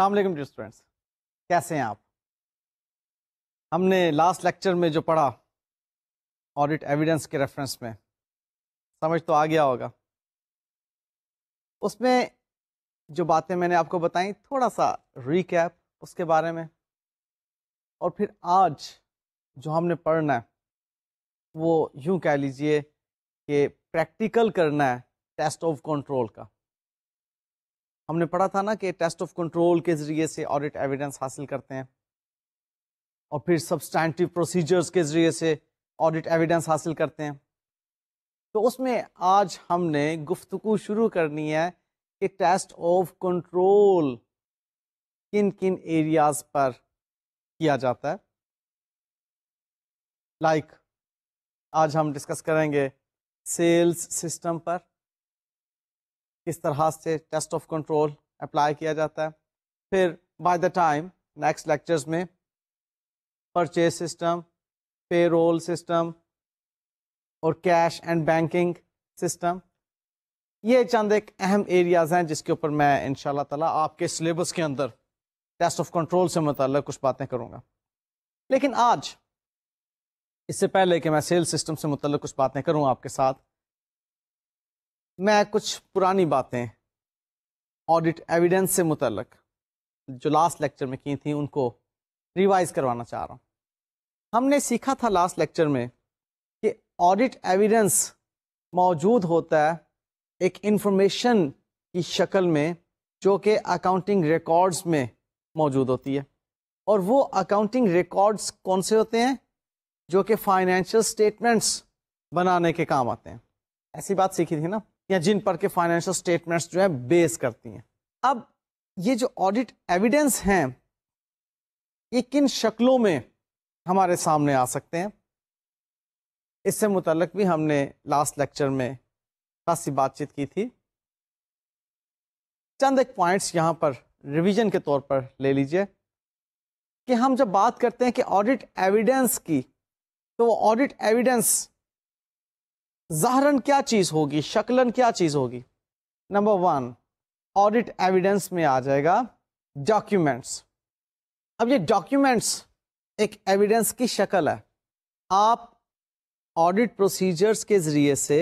अस्सलाम स्टूडेंट्स कैसे हैं आप हमने लास्ट लेक्चर में जो पढ़ा ऑडिट एविडेंस के रेफरेंस में समझ तो आ गया होगा उसमें जो बातें मैंने आपको बताई थोड़ा सा रिकैप उसके बारे में और फिर आज जो हमने पढ़ना है वो यूं कह लीजिए कि प्रैक्टिकल करना है टेस्ट ऑफ कंट्रोल का हमने पढ़ा था ना कि टेस्ट ऑफ कंट्रोल के जरिए से ऑडिट एविडेंस हासिल करते हैं और फिर सब्सटैंटिव प्रोसीजर्स के जरिए से ऑडिट एविडेंस हासिल करते हैं तो उसमें आज हमने गुफ्तु शुरू करनी है कि टेस्ट ऑफ कंट्रोल किन किन एरियाज पर किया जाता है लाइक like, आज हम डिस्कस करेंगे सेल्स सिस्टम पर किस तरह से टेस्ट ऑफ कंट्रोल अप्लाई किया जाता है फिर by the time next lectures में purchase system payroll system और कैश एंड बैंकिंग सिस्टम ये चंद एक अहम एरियाज़ हैं जिसके ऊपर मैं इन तला आपके सिलेबस के अंदर टेस्ट ऑफ कंट्रोल से मुतल कुछ बातें करूँगा लेकिन आज इससे पहले कि मैं सेल सिस्टम से मुतल कुछ बातें करूँ आपके साथ मैं कुछ पुरानी बातें ऑडिट एविडेंस से मुतलक जो लास्ट लेक्चर में की थी उनको रिवाइज करवाना चाह रहा हूँ हमने सीखा था लास्ट लेक्चर में कि ऑडिट एविडेंस मौजूद होता है एक इंफॉर्मेशन की शक्ल में जो कि अकाउंटिंग रिकॉर्ड्स में मौजूद होती है और वो अकाउंटिंग रिकॉर्ड्स कौन से होते हैं जो कि फाइनेंशियल स्टेटमेंट्स बनाने के काम आते हैं ऐसी बात सीखी थी ना या जिन पर के फाइनेंशियल स्टेटमेंट्स जो है बेस करती हैं अब ये जो ऑडिट एविडेंस हैं ये किन शक्लों में हमारे सामने आ सकते हैं इससे मुतलक भी हमने लास्ट लेक्चर में खासी बातचीत की थी चंद एक पॉइंट्स यहाँ पर रिवीजन के तौर पर ले लीजिए कि हम जब बात करते हैं कि ऑडिट एविडेंस की तो वो ऑडिट एविडेंस जहरन क्या चीज़ होगी शक्लन क्या चीज़ होगी नंबर वन ऑडिट एविडेंस में आ जाएगा डॉक्यूमेंट्स अब ये डॉक्यूमेंट्स एक एविडेंस की शक्ल है आप ऑडिट प्रोसीजर्स के ज़रिए से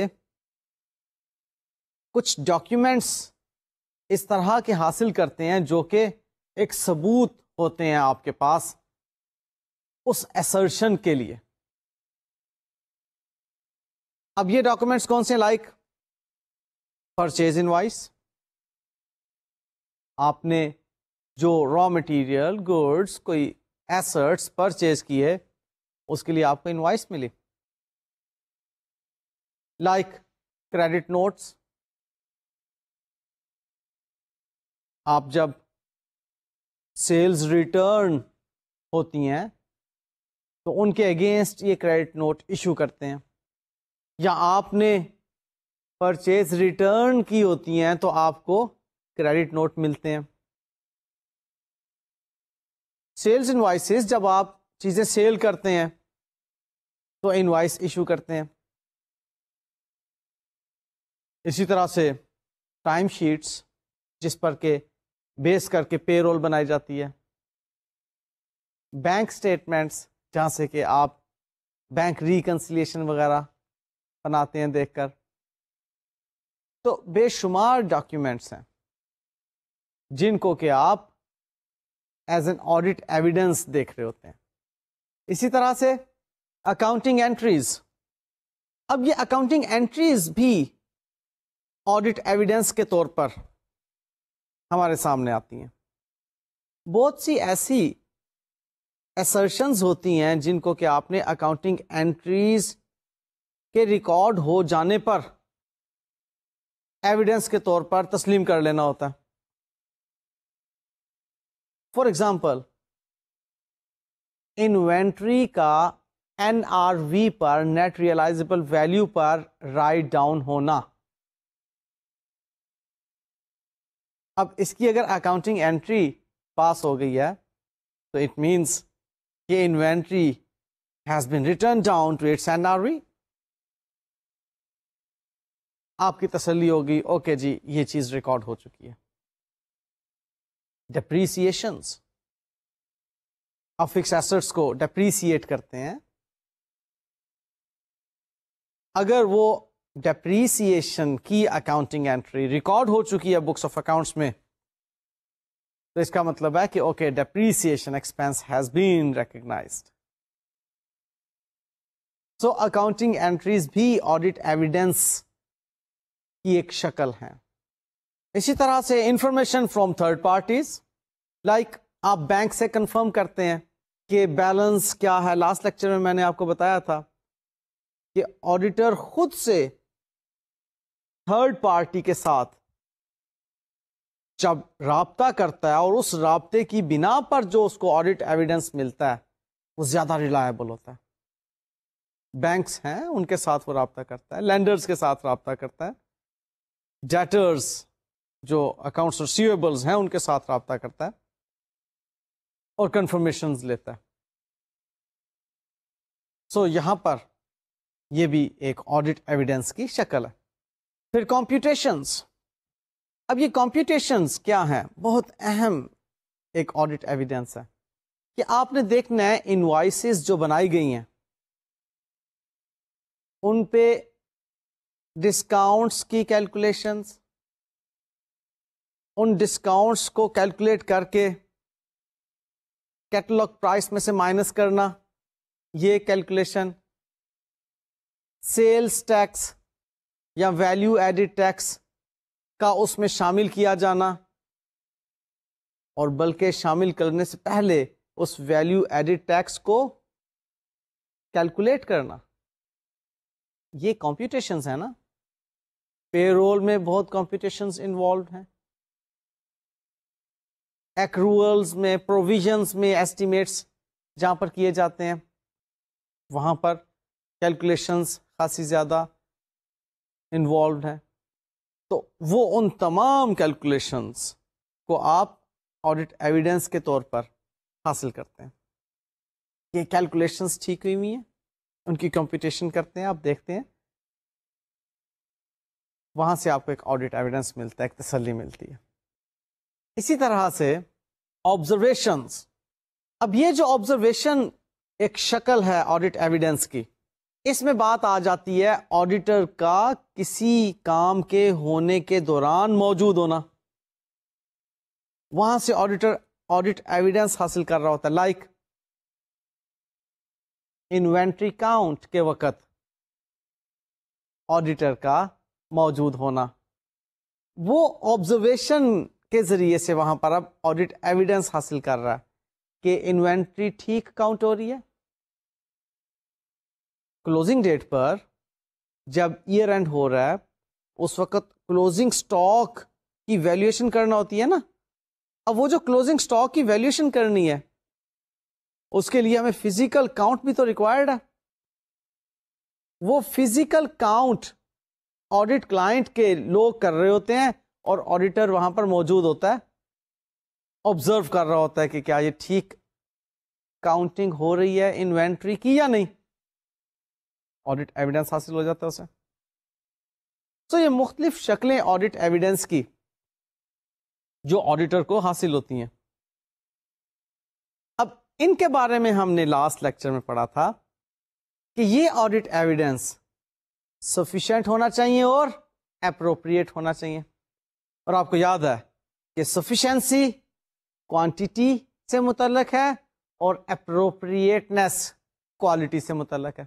कुछ डॉक्यूमेंट्स इस तरह के हासिल करते हैं जो कि एक सबूत होते हैं आपके पास उस एसर्शन के लिए अब ये डॉक्यूमेंट्स कौन से लाइक परचेज इनवाइस आपने जो रॉ मटेरियल गुड्स कोई एसर्ट्स परचेज किए उसके लिए आपको इनवाइस मिली लाइक क्रेडिट नोट्स आप जब सेल्स रिटर्न होती हैं तो उनके अगेंस्ट ये क्रेडिट नोट इशू करते हैं या आपने परचेज रिटर्न की होती हैं तो आपको क्रेडिट नोट मिलते हैं सेल्स इन्वाइसिस जब आप चीज़ें सेल करते हैं तो इन्वाइस इशू करते हैं इसी तरह से टाइम शीट्स जिस पर के बेस करके पे रोल बनाई जाती है बैंक स्टेटमेंट्स जहाँ से कि आप बैंक रिकन्सिलेशन वगैरह बनाते हैं देखकर तो बेशुमार डॉक्यूमेंट्स हैं जिनको कि आप एज एन ऑडिट एविडेंस देख रहे होते हैं इसी तरह से अकाउंटिंग एंट्रीज अब ये अकाउंटिंग एंट्रीज भी ऑडिट एविडेंस के तौर पर हमारे सामने आती हैं बहुत सी ऐसी असर्शंस होती हैं जिनको कि आपने अकाउंटिंग एंट्रीज के रिकॉर्ड हो जाने पर एविडेंस के तौर पर तस्लीम कर लेना होता है फॉर एग्जाम्पल इन्वेंट्री का वी पर नेट रियलाइजेबल वैल्यू पर राइट डाउन होना अब इसकी अगर अकाउंटिंग एंट्री पास हो गई है तो इट मीन्स ये inventory has been written down to its V आपकी तसली होगी ओके जी ये चीज़ रिकॉर्ड हो चुकी है डिप्रीसिएशंस आप फिक्स एसेट्स को डेप्रीसिएट करते हैं अगर वो डेप्रीसिएशन की अकाउंटिंग एंट्री रिकॉर्ड हो चुकी है बुक्स ऑफ अकाउंट्स में तो इसका मतलब है कि okay depreciation expense has been recognised so accounting entries भी ऑडिट एविडेंस की एक शक्ल है इसी तरह से information from third parties like आप बैंक से कंफर्म करते हैं कि बैलेंस क्या है लास्ट लेक्चर में मैंने आपको बताया था कि ऑडिटर खुद से थर्ड पार्टी के साथ जब रबता करता है और उस रबते की बिना पर जो उसको ऑडिट एविडेंस मिलता है वो ज़्यादा रिलायबल होता है बैंक्स हैं उनके साथ वो रबता करता है लैंडर्स के साथ रबता करता है डेटर्स जो अकाउंट्स रिसीवेबल्स हैं उनके साथ रबता करता है और कन्फर्मेशन लेता है सो so, यहाँ पर यह भी एक ऑडिट एविडेंस की शक्ल है फिर कॉम्प्यूटेशंस अब ये कॉम्प्यूटेशंस क्या हैं बहुत अहम एक ऑडिट एविडेंस है कि आपने देखना है इन्वाइसेस जो बनाई गई हैं उन पे डिस्काउंट्स की कैलकुलेशंस उन डिस्काउंट्स को कैलकुलेट करके कैटलॉग प्राइस में से माइनस करना ये कैलकुलेशन सेल्स टैक्स या वैल्यू एडिड टैक्स का उसमें शामिल किया जाना और बल्कि शामिल करने से पहले उस वैल्यू एडिड टैक्स को कैलकुलेट करना ये कॉम्प्यूटेशंस है ना पेरोल में बहुत कॉम्पिटिशन्स इन्वॉल्व हैं एक्रूअल्स में प्रोविजंस में एस्टिमेट्स जहाँ पर किए जाते हैं वहाँ पर कैलकुलेशंस खासी ज़्यादा इन्वॉल्व हैं तो वो उन तमाम कैलकुलेशंस को आप ऑडिट एविडेंस के तौर पर हासिल करते हैं ये कैलकुलेशंस ठीक हुई हुई हैं उनकी कंपटीशन करते हैं आप देखते हैं वहाँ से आपको एक ऑडिट एविडेंस मिलता है एक तसली मिलती है इसी तरह से ऑब्जर्वेशंस अब ये जो ऑब्जर्वेशन एक शक्ल है ऑडिट एविडेंस की इसमें बात आ जाती है ऑडिटर का किसी काम के होने के दौरान मौजूद होना वहां से ऑडिटर ऑडिट एविडेंस हासिल कर रहा होता है लाइक इन्वेंट्री काउंट के वक्त ऑडिटर का मौजूद होना वो ऑब्जर्वेशन के ज़रिए से वहां पर अब ऑडिट एविडेंस हासिल कर रहा है कि इन्वेंट्री ठीक काउंट हो रही है क्लोजिंग डेट पर जब ईयर एंड हो रहा है उस वक्त क्लोजिंग स्टॉक की वैल्यूएशन करना होती है ना अब वो जो क्लोजिंग स्टॉक की वैल्यूएशन करनी है उसके लिए हमें फिजिकल काउंट भी तो रिक्वायर्ड है वो फिजिकल काउंट ऑडिट क्लाइंट के लोग कर रहे होते हैं और ऑडिटर वहां पर मौजूद होता है ऑब्जर्व कर रहा होता है कि क्या ये ठीक काउंटिंग हो रही है इन्वेंट्री की या नहीं ऑडिट एविडेंस हासिल हो जाता है उसे तो ये मुख्तलिफ शक्लें ऑडिट एविडेंस की जो ऑडिटर को हासिल होती हैं अब इनके बारे में हमने लास्ट लेक्चर में पढ़ा था कि ये ऑडिट एविडेंस सफिशेंट होना चाहिए और अप्रोप्रिएट होना चाहिए और आपको याद है कि सफिशेंसी क्वांटिटी से मुतलक है और अप्रोप्रिएटनेस क्वालिटी से मुतलक है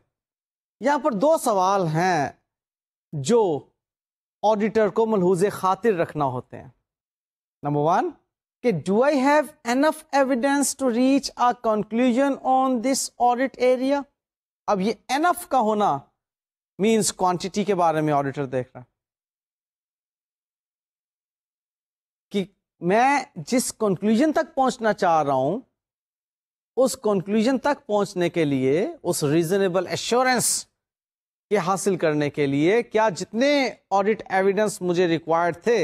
यहां पर दो सवाल हैं जो ऑडिटर को मलहूज खातिर रखना होते हैं नंबर वन कि do I have enough evidence to reach a conclusion on this audit area अब ये एनफ का होना मीन्स क्वांटिटी के बारे में ऑडिटर देख रहा है कि मैं जिस कंक्लूजन तक पहुंचना चाह रहा हूं उस कंक्लूजन तक पहुंचने के लिए उस रीजनेबल एश्योरेंस के हासिल करने के लिए क्या जितने ऑडिट एविडेंस मुझे रिक्वायर्ड थे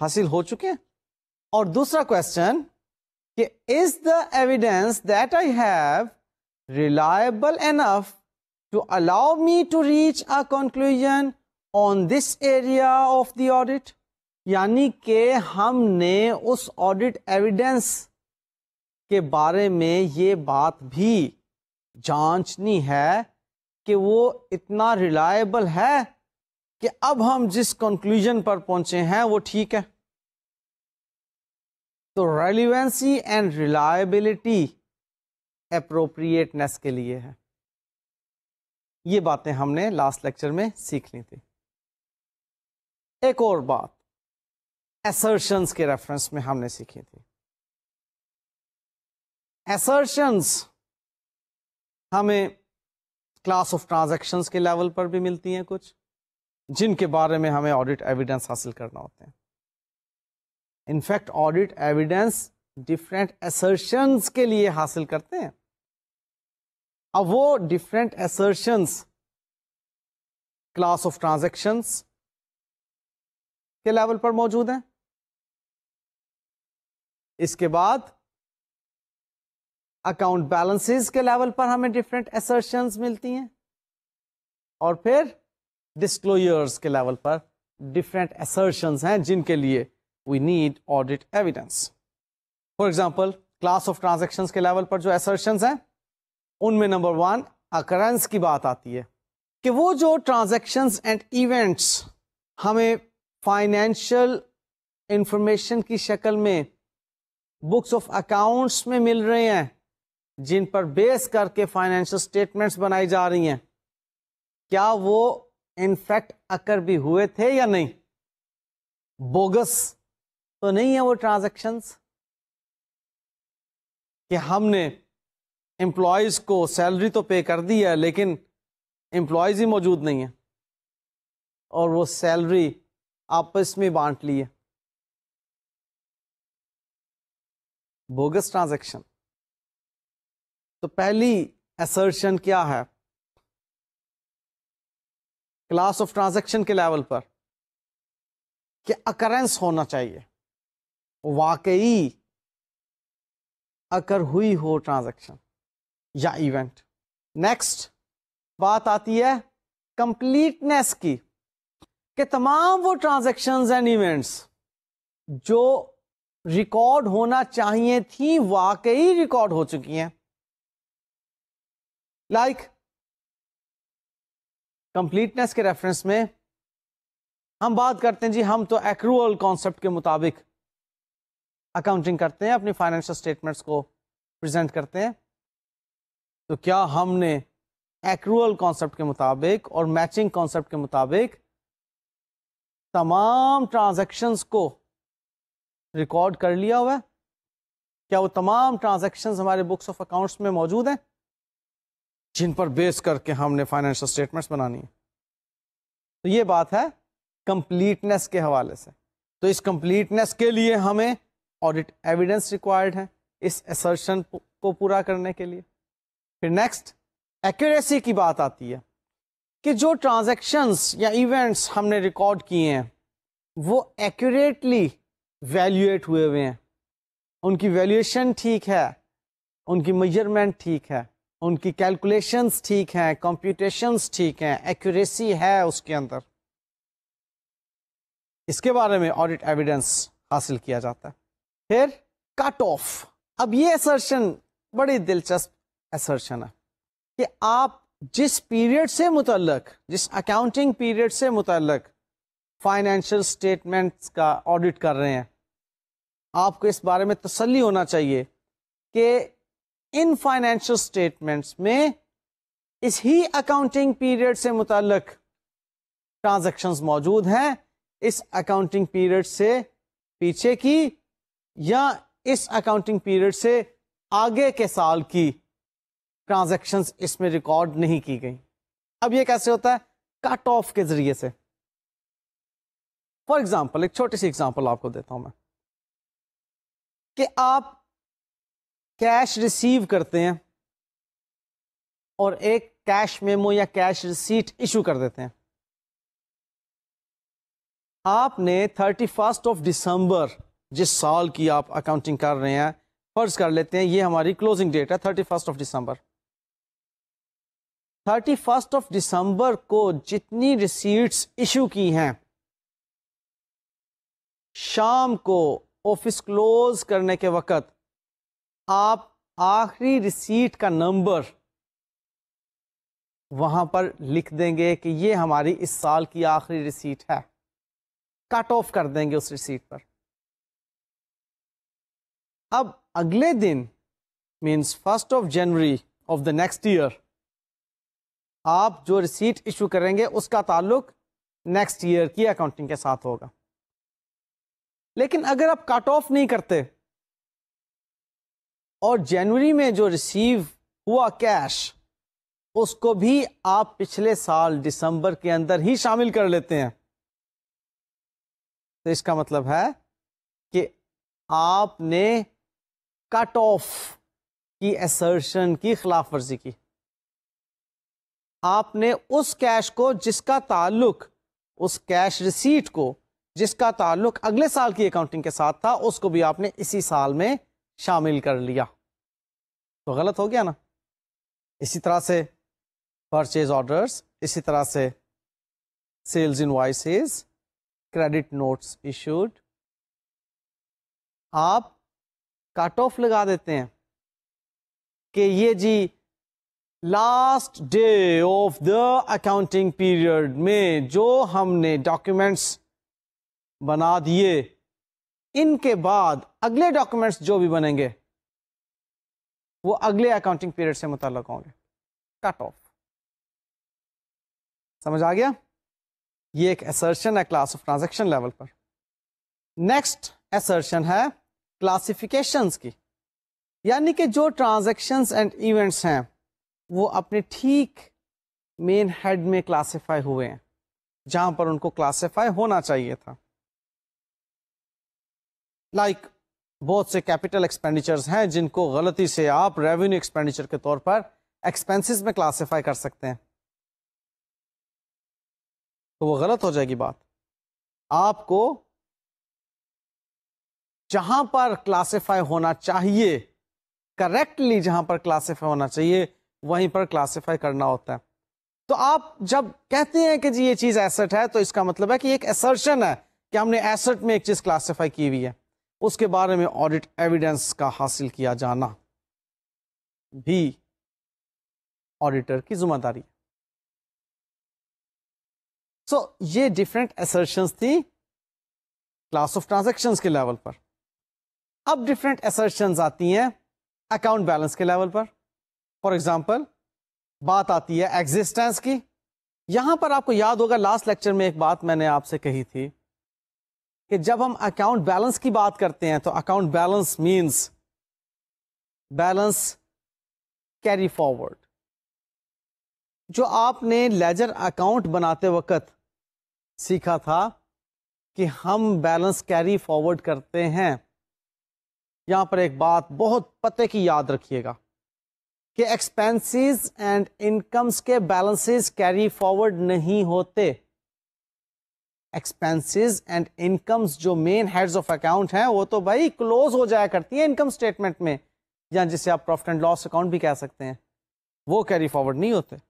हासिल हो चुके और दूसरा question is the evidence that I have reliable enough to allow me to reach a conclusion on this area of the audit यानी कि हमने उस ऑडिट एविडेंस के बारे में ये बात भी जांचनी है कि वो इतना रिलायबल है कि अब हम जिस कंक्लूजन पर पहुंचे हैं वो ठीक है तो रेलिवेंसी एंड रिलायबिलिटी अप्रोप्रिएटनेस के लिए है ये बातें हमने लास्ट लेक्चर में सीख ली थी एक और बात एसर्शंस के रेफरेंस में हमने सीखी थी एसर्शंस हमें क्लास ऑफ ट्रांजेक्शन के लेवल पर भी मिलती हैं कुछ जिनके बारे में हमें ऑडिट एविडेंस हासिल करना होते हैं in fact audit evidence different assertions के लिए हासिल करते हैं अब वो different assertion class of transactions के लेवल पर मौजूद हैं इसके बाद अकाउंट बैलेंसेस के लेवल पर हमें डिफरेंट एसर्शन मिलती हैं और फिर डिस्क्लोजर्स के लेवल पर डिफरेंट एसर्शन हैं जिनके लिए we need audit evidence for example class of transaction के लेवल पर जो एसर्शन हैं उनमें नंबर वन अकरेंस की बात आती है कि वो जो ट्रांजेक्शन एंड इवेंट्स हमें फाइनेंशियल इंफॉर्मेशन की शक्ल में बुक्स ऑफ अकाउंट्स में मिल रहे हैं जिन पर बेस करके फाइनेंशियल स्टेटमेंट्स बनाई जा रही हैं क्या वो इनफैक्ट अकर भी हुए थे या नहीं बोगस तो नहीं है वो ट्रांजेक्शन्स कि हमने एम्प्लॉयज़ को सैलरी तो पे कर दी है लेकिन एम्प्लॉयज़ ही मौजूद नहीं है और वो सैलरी आपस में बांट ली है बोगस ट्रांजैक्शन तो पहली असर्शन क्या है क्लास ऑफ ट्रांजैक्शन के लेवल पर कि अकरेंस होना चाहिए वाकई अकर हुई हो ट्रांजैक्शन या इवेंट नेक्स्ट बात आती है कंप्लीटनेस की कि तमाम वो ट्रांजेक्शन एंड इवेंट्स जो रिकॉर्ड होना चाहिए थी वाकई रिकॉर्ड हो चुकी हैं लाइक like, कंप्लीटनेस के रेफरेंस में हम बात करते हैं जी हम तो एक्रूअल कॉन्सेप्ट के मुताबिक अकाउंटिंग करते हैं अपनी फाइनेंशियल स्टेटमेंट्स को प्रेजेंट करते हैं तो क्या हमने एक्रूअल कॉन्सेप्ट के मुताबिक और मैचिंग कॉन्सेप्ट के मुताबिक तमाम ट्रांजैक्शंस को रिकॉर्ड कर लिया हुआ क्या वो तमाम ट्रांजेक्शन हमारे बुक्स ऑफ अकाउंट्स में मौजूद हैं जिन पर बेस करके हमने फाइनेंशियल स्टेटमेंट्स बनानी है तो ये बात है कंप्लीटनेस के हवाले से तो इस कंप्लीटनेस के लिए हमें ऑडिट एविडेंस रिक्वायर्ड है इस एसर्शन को पूरा करने के लिए फिर नेक्स्ट एक्यूरेसी की बात आती है कि जो ट्रांजेक्शन्स या इवेंट्स हमने रिकॉर्ड किए हैं वो एक्यूरेटली वैल्यूएट हुए हुए हैं उनकी वैल्यूएशन ठीक है उनकी मेजरमेंट ठीक है उनकी कैलकुलेशंस ठीक हैं कंप्यूटेशंस ठीक हैं एक्यूरेसी है उसके अंदर इसके बारे में ऑडिट एविडेंस हासिल किया जाता है फिर कट ऑफ अब ये असर्शन बड़ी दिलचस्प असर्शन है कि आप जिस पीरियड से मुतलक जिस अकाउंटिंग पीरियड से मुतलक फाइनेंशियल स्टेटमेंट्स का ऑडिट कर रहे हैं आपको इस बारे में तसली होना चाहिए कि इन फाइनेंशियल स्टेटमेंट्स में इस ही अकाउंटिंग पीरियड से मुतलक ट्रांजेक्शन मौजूद हैं इस अकाउंटिंग पीरियड से पीछे की या इस अकाउंटिंग पीरियड से आगे के साल की ट्रांजेक्शन इसमें रिकॉर्ड नहीं की गई अब यह कैसे होता है कट ऑफ के जरिए से फॉर एग्जाम्पल एक छोटी सी एग्जाम्पल आपको देता हूं मैं कि आप कैश रिसीव करते हैं और एक कैश मेमो या कैश रिसीट इशू कर देते हैं आपने थर्टी फर्स्ट ऑफ दिसंबर जिस साल की आप अकाउंटिंग कर रहे हैं फर्ज कर लेते हैं ये हमारी क्लोजिंग डेट है thirty first of December thirty first of December को जितनी रिसीट्स इशू की हैं शाम को ऑफिस क्लोज करने के वक्त आप आखिरी रिसीट का नंबर वहां पर लिख देंगे कि ये हमारी इस साल की आखिरी रिसीट है कट ऑफ कर देंगे उस रिसीट पर अब अगले दिन means first of January of the next year आप जो रिसीट इशू करेंगे उसका ताल्लुक नेक्स्ट ईयर की अकाउंटिंग के साथ होगा लेकिन अगर आप कट ऑफ नहीं करते और जनवरी में जो रिसीव हुआ कैश उसको भी आप पिछले साल दिसंबर के अंदर ही शामिल कर लेते हैं तो इसका मतलब है कि आपने कट ऑफ की एसर्शन की खिलाफ वर्जी की आपने उस कैश को जिसका ताल्लुक उस कैश रिसीट को जिसका ताल्लुक अगले साल की अकाउंटिंग के साथ था उसको भी आपने इसी साल में शामिल कर लिया तो गलत हो गया ना इसी तरह से परचेज ऑर्डर्स इसी तरह से sales in invoices credit notes issued आप कट ऑफ लगा देते हैं कि ये जी last day of the accounting period में जो हमने डॉक्यूमेंट्स बना दिए इनके बाद अगले डॉक्यूमेंट्स जो भी बनेंगे वो अगले अकाउंटिंग पीरियड से मुतल होंगे कट ऑफ समझ आ गया ये एक एसर्शन है क्लास ऑफ ट्रांजेक्शन लेवल पर नेक्स्ट एसर्शन है क्लासिफिकेशंस की यानी कि जो ट्रांजेक्शन एंड इवेंट्स हैं वो अपने ठीक मेन हेड में क्लासीफाई हुए हैं जहां पर उनको क्लासीफाई होना चाहिए था लाइक like, बहुत से कैपिटल एक्सपेंडिचर्स हैं जिनको गलती से आप रेवेन्यू एक्सपेंडिचर के तौर पर एक्सपेंसिस में क्लासीफाई कर सकते हैं तो वो गलत हो जाएगी बात आपको जहां पर क्लासीफाई होना चाहिए करेक्टली जहां पर क्लासीफाई होना चाहिए वहीं पर क्लासीफाई करना होता है तो आप जब कहते हैं कि जी ये चीज़ एसेट है तो इसका मतलब है कि एक एसर्शन है कि हमने एसेट में एक चीज़ क्लासीफाई की हुई है उसके बारे में ऑडिट एविडेंस का हासिल किया जाना भी ऑडिटर की जिम्मेदारी है सो so, ये डिफरेंट एसर्शन थी क्लास ऑफ ट्रांजेक्शन के लेवल पर अब डिफरेंट एसर्शन आती हैं अकाउंट बैलेंस के लेवल पर फॉर एग्जाम्पल बात आती है एग्जिस्टेंस की यहां पर आपको याद होगा लास्ट लेक्चर में एक बात मैंने आपसे कही थी कि जब हम अकाउंट बैलेंस की बात करते हैं तो account balance means balance carry forward जो आपने लेजर अकाउंट बनाते वक्त सीखा था कि हम बैलेंस कैरी फॉरवर्ड करते हैं यहां पर एक बात बहुत पते की याद रखिएगा कि एक्सपेंसेस एंड इनकम्स के बैलेंसेस कैरी फॉरवर्ड नहीं होते एक्सपेंसिस एंड इनकम्स जो मेन हेड्स ऑफ अकाउंट हैं वो तो भाई क्लोज हो जाया करती है इनकम स्टेटमेंट में या जिसे आप प्रॉफिट एंड लॉस अकाउंट भी कह सकते हैं वो कैरी फॉरवर्ड नहीं होते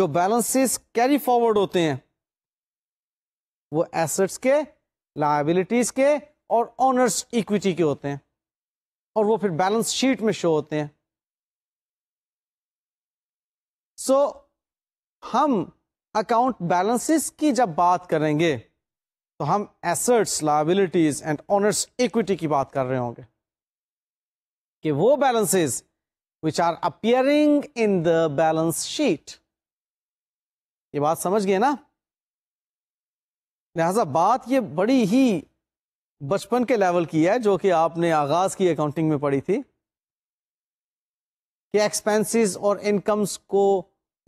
जो बैलेंसेस कैरी फॉरवर्ड होते हैं वो एसेट्स के लाइबिलिटीज के और ऑनर्स इक्विटी के होते हैं और वो फिर बैलेंस शीट में शो होते हैं सो so, हम अकाउंट बैलेंसेस की जब बात करेंगे तो हम assets liabilities and owners equity की बात कर रहे होंगे कि वो balances which are appearing in the balance sheet ये बात समझ गए ना लिहाजा बात ये बड़ी ही बचपन के लेवल की है जो कि आपने आगाज की अकाउंटिंग में पढ़ी थी कि एक्सपेंसेस और इनकम्स को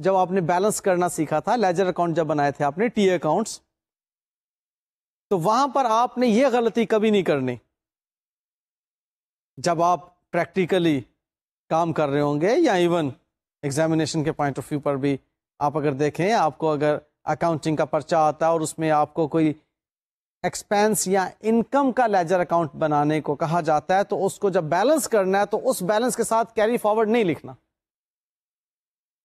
जब आपने बैलेंस करना सीखा था लेजर अकाउंट जब बनाए थे आपने टी अकाउंट्स तो वहां पर आपने ये गलती कभी नहीं करनी जब आप प्रैक्टिकली काम कर रहे होंगे या इवन एग्जामिनेशन के पॉइंट ऑफ व्यू पर भी आप अगर देखें आपको अगर अकाउंटिंग का पर्चा आता है और उसमें आपको कोई एक्सपेंस या इनकम का लेजर अकाउंट बनाने को कहा जाता है तो उसको जब बैलेंस करना है तो उस बैलेंस के साथ कैरी फॉरवर्ड नहीं लिखना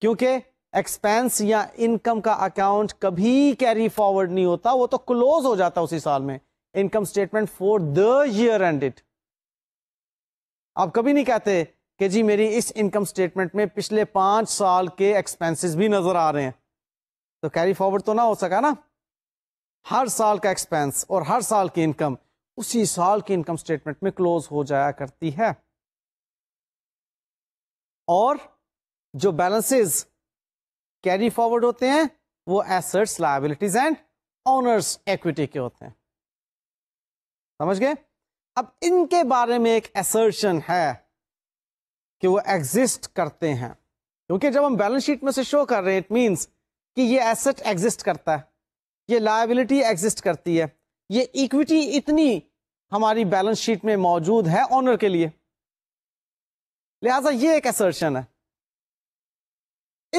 क्योंकि एक्सपेंस या इनकम का अकाउंट कभी कैरी फॉरवर्ड नहीं होता वो तो क्लोज हो जाता उसी साल में income statement for the year and it आप कभी नहीं कहते कि जी मेरी इस इनकम स्टेटमेंट में पिछले पांच साल के एक्सपेंसेस भी नजर आ रहे हैं तो कैरी फॉरवर्ड तो ना हो सका ना हर साल का एक्सपेंस और हर साल की इनकम उसी साल की इनकम स्टेटमेंट में क्लोज हो जाया करती है और जो बैलेंसेस कैरी फॉरवर्ड होते हैं वो assets liabilities and owners equity के होते हैं समझ गए अब इनके बारे में एक एसर्शन है कि वो एग्जिस्ट करते हैं क्योंकि जब हम बैलेंस शीट में से शो कर रहे हैं इट मींस कि ये एसेट एग्जिस्ट करता है ये लाइबिलिटी एग्जिस्ट करती है ये इक्विटी इतनी हमारी बैलेंस शीट में मौजूद है ऑनर के लिए लिहाजा ये एक एसर्शन है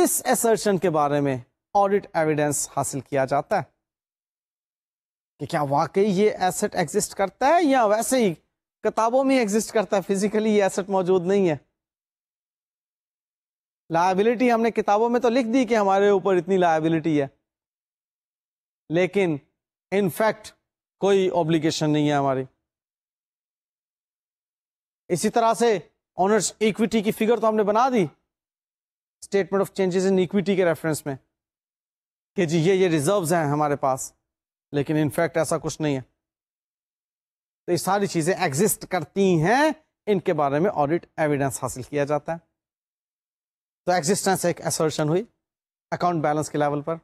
इस एसर्शन के बारे में ऑडिट एविडेंस हासिल किया जाता है कि क्या वाकई ये एसेट एग्जिस्ट करता है या वैसे ही किताबों में एग्जिस्ट करता है फिजिकली ये एसेट मौजूद नहीं है लाइबिलिटी हमने किताबों में तो लिख दी कि हमारे ऊपर इतनी लाइबिलिटी है लेकिन इनफैक्ट कोई ऑब्लिगेशन नहीं है हमारी इसी तरह से ऑनर्स इक्विटी की फिगर तो हमने बना दी statement of changes in equity के रेफरेंस में कि जी ये ये रिजर्व्स हैं हमारे पास लेकिन इनफैक्ट ऐसा कुछ नहीं है तो ये सारी चीज़ें एग्जिस्ट करती हैं इनके बारे में ऑडिट एविडेंस हासिल किया जाता है तो एग्जिस्टेंस एक असर्शन हुई अकाउंट बैलेंस के लेवल पर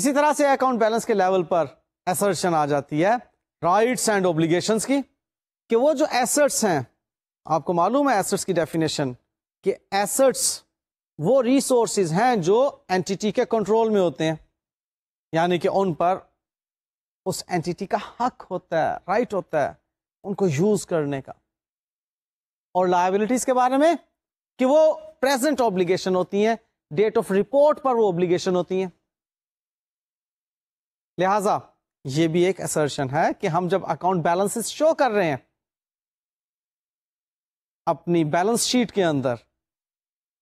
इसी तरह से अकाउंट बैलेंस के लेवल पर असर्शन आ जाती है राइट्स एंड ओब्लिगेशंस की कि वो जो एसर्ट्स हैं आपको मालूम है एसर्ट्स की डेफिनेशन कि एसर्ट्स वो रिसोर्सेज हैं जो एंटिटी के कंट्रोल में होते हैं यानी कि उन पर उस एंटिटी का हक होता है राइट होता है उनको यूज करने का और लाइबिलिटीज के बारे में कि वो प्रेजेंट ऑब्लिगेशन होती हैं डेट ऑफ रिपोर्ट पर वो ऑब्लिगेशन होती हैं लिहाजा ये भी एक असर्शन है कि हम जब अकाउंट बैलेंसेस शो कर रहे हैं अपनी बैलेंस शीट के अंदर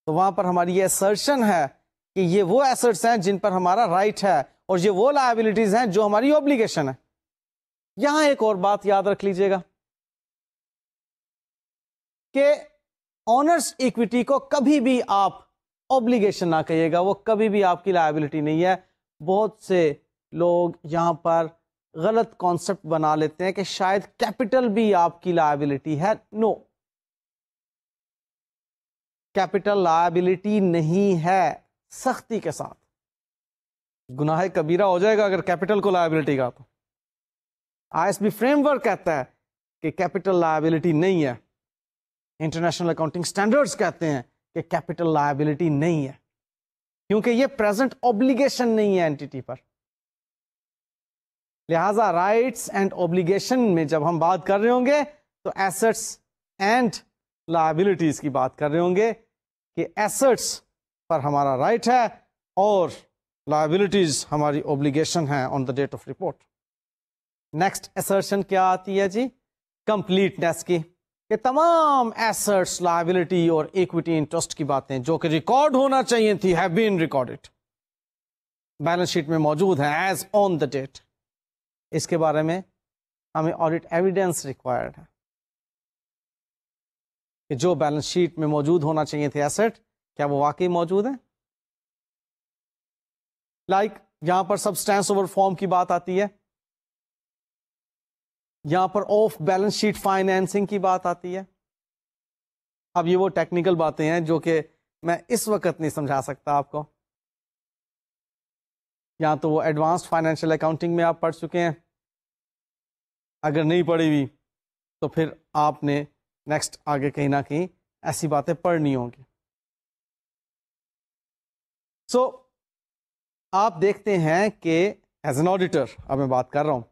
तो वहाँ पर हमारी ये असर्शन है कि ये वो एसर्ट्स हैं जिन पर हमारा राइट है और ये वो लाइबिलिटीज़ हैं जो हमारी ऑब्लिगेशन है यहां एक और बात याद रख लीजिएगा कि ऑनर्स इक्विटी को कभी भी आप ऑब्लिगेशन ना कहिएगा वो कभी भी आपकी लाइबिलिटी नहीं है बहुत से लोग यहां पर गलत कॉन्सेप्ट बना लेते हैं कि शायद कैपिटल भी आपकी लाइबिलिटी है नो no. कैपिटल लाइबिलिटी नहीं है सख्ती के साथ गुनाह कबीरा हो जाएगा अगर कैपिटल को लाइबिलिटी का तो आई बी फ्रेमवर्क कहता है कि कैपिटल लाइबिलिटी नहीं है इंटरनेशनल अकाउंटिंग स्टैंडर्ड्स कहते हैं कि कैपिटल लाइबिलिटी नहीं है क्योंकि ये प्रेजेंट ऑब्लिगेशन नहीं है एंटिटी पर लिहाजा राइट्स एंड ऑब्लिगेशन में जब हम बात कर रहे होंगे तो एसेट्स एंड लाइबिलिटीज की बात कर रहे होंगे कि एसेट्स पर हमारा राइट है और लाइबिलिटीज हमारी ओब्लिगेशन है on the date of report next assertion क्या आती है जी कंप्लीटनेस की ये तमाम एसेट्स लाइबिलिटी और इक्विटी इंटरेस्ट की बातें जो कि रिकॉर्ड होना चाहिए थी have been recorded balance sheet में मौजूद है एज ऑन द डेट इसके बारे में हमें ऑडिट एविडेंस रिक्वायर्ड है कि जो बैलेंस शीट में मौजूद होना चाहिए थे एसेट क्या वो वाकई मौजूद है लाइक like, यहां पर सब्सटेंस ओवर फॉर्म की बात आती है यहां पर ऑफ बैलेंस शीट फाइनेंसिंग की बात आती है अब ये वो टेक्निकल बातें हैं जो कि मैं इस वक्त नहीं समझा सकता आपको या तो वो एडवांस फाइनेंशियल अकाउंटिंग में आप पढ़ चुके हैं अगर नहीं पढ़ी हुई तो फिर आपने नेक्स्ट आगे कहीं ना कहीं ऐसी बातें पढ़नी होंगी सो so, आप देखते हैं कि एज एन ऑडिटर अब मैं बात कर रहा हूं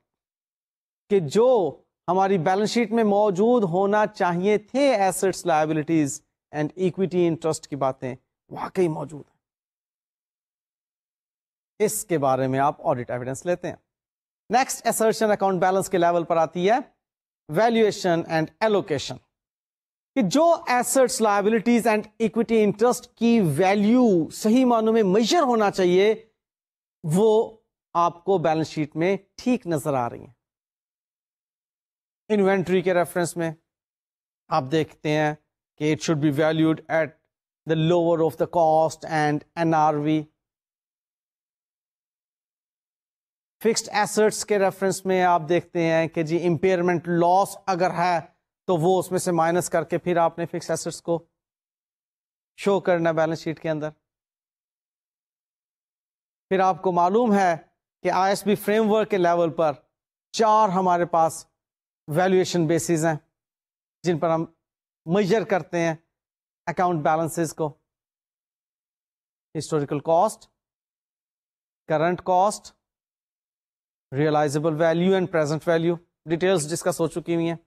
कि जो हमारी बैलेंस शीट में मौजूद होना चाहिए थे assets liabilities and equity interest की बातें वाकई मौजूद है इसके बारे में आप ऑडिट एविडेंस लेते हैं नेक्स्ट एसर्शन अकाउंट बैलेंस के लेवल पर आती है वैल्यूएशन एंड एलोकेशन कि जो assets liabilities and equity interest की वैल्यू सही मानों में मेजर होना चाहिए वो आपको बैलेंस शीट में ठीक नजर आ रही है इन्वेंट्री के रेफरेंस में आप देखते हैं कि it should be valued at the lower of the cost and NRV fixed assets के रेफरेंस में आप देखते हैं कि जी इंपेयरमेंट लॉस अगर है तो वो उसमें से माइनस करके फिर आपने फिक्स एसेट्स को शो करना बैलेंस शीट के अंदर फिर आपको मालूम है कि आईएसबी फ्रेमवर्क के लेवल पर चार हमारे पास वैल्यूएशन बेसिस हैं जिन पर हम मेजर करते हैं अकाउंट बैलेंसेस को historical cost current cost realisable value and present value details discuss हो चुकी हुई हैं